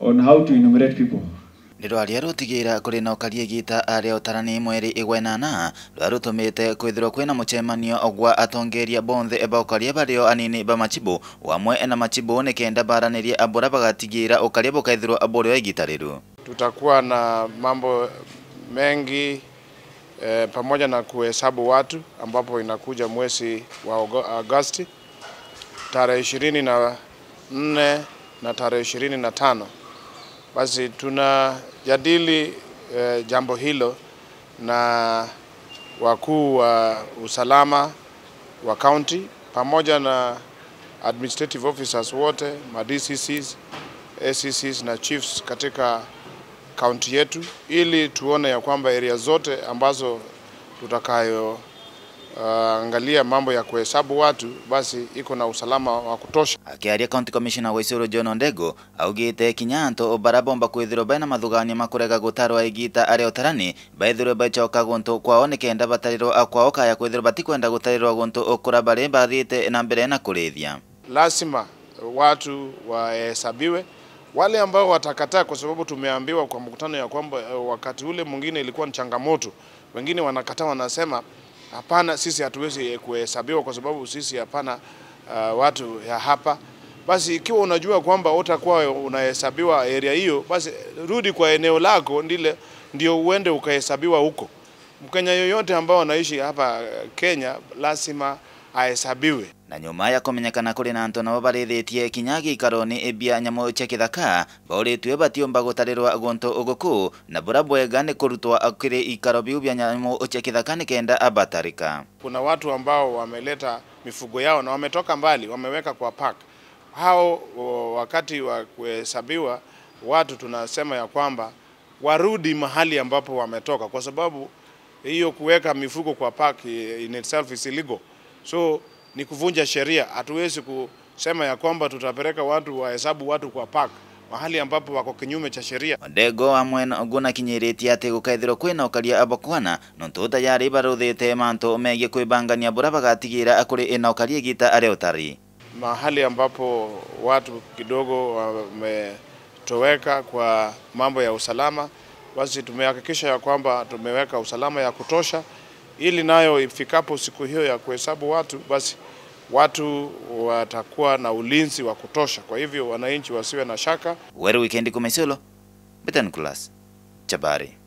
on how to enumerate people rĩrwarĩa rũtigĩra kũrĩ na ũkarie gita arĩa ũtarani mweri igwenana rwa rũtũmĩte kwĩthĩrwo kwĩna mũcemanio ogwa atongeria bonthe baũkaria o anini ba machibu wamwe na machibu nĩ kenda baranĩrie abora bagatigĩra ũkaria bũkaithĩrwo wa igita rĩrũ tutakuwa na mambo mengi eh, pamoja na kuhesabu watu ambapo inakuja mwezi wa Agosti tarehe ishirini na nne na tarehe ishirini na tano basi tunajadili e, jambo hilo na wakuu wa usalama wa kaunti pamoja na administrative officers wote, ma DCCs, ACCs na chiefs katika kaunti yetu ili tuone ya kwamba area zote ambazo tutakayo uh, angalia mambo ya kuhesabu watu basi iko na usalama wa kutosha akiaria county commissioner wa Isiolo John Ondego augite kinyanto barabomba kwithirwo baina mathugania makurega gutarwa igita are otarani baithiro baichoka guntu kwaonekenda batarirwo akwao kaya kwithirwo batikwenda gutarirwa guntu ukura bari bathiite na mbere na kurithia lazima watu wahesabiwe wale ambao watakataa, kwa sababu tumeambiwa kwa mkutano ya kwamba eh, wakati ule mwingine ilikuwa ni changamoto, wengine wanakataa, wanasema Hapana, sisi hatuwezi kuhesabiwa kwa sababu sisi hapana uh, watu ya hapa. Basi ikiwa unajua kwamba utakuwa unahesabiwa area hiyo, basi rudi kwa eneo lako ndile, ndio uende ukahesabiwa huko. Mkenya yoyote ambao anaishi hapa Kenya lazima ahesabiwe na nyuma ya kumenyekana kuri na antu nao barithitie kinya giikaro-ini ibia nyamu cia kithaka bauritue batiumba gutarirwa guntu uguku na bura bwega ni kurutwa kiri ikaro biu bia nyamu cia kithaka ni kenda abatarika kuna watu ambao wameleta mifugo yao na wametoka mbali wameweka kwa park hao wakati wa kuhesabiwa watu tunasema ya kwamba warudi mahali ambapo wametoka kwa sababu hiyo kuweka mifugo kwa park in itself is illegal So ni kuvunja sheria. Hatuwezi kusema ya kwamba tutapeleka watu wahesabu watu kwa park mahali ambapo wako kinyume cha sheria ndego amwe na oguna kinyiritie ati gukeethirwo kwina ukaria abakwana nontu tayari baruthite mantu megie kwibangania bura bagatigira akuri ina ukaria gita aria utari mahali ambapo watu kidogo wametoweka kwa mambo ya usalama, basi tumehakikisha ya kwamba tumeweka usalama ya kutosha ili nayo ifikapo siku hiyo ya kuhesabu watu, basi watu watakuwa na ulinzi wa kutosha. Kwa hivyo wananchi wasiwe na shaka. Weri weekend Kumesolo, Betan Kulas, Chabari.